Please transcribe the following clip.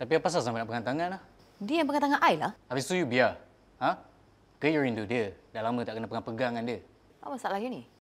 Tapi apa sahaja nak pegang tangan? Lah? Dia yang pegang tangan I lah. Habis tu, you biar. Ha? Ke you rindu dia? Dah lama tak kena pegang-pegang dengan dia. Apa masalah ni?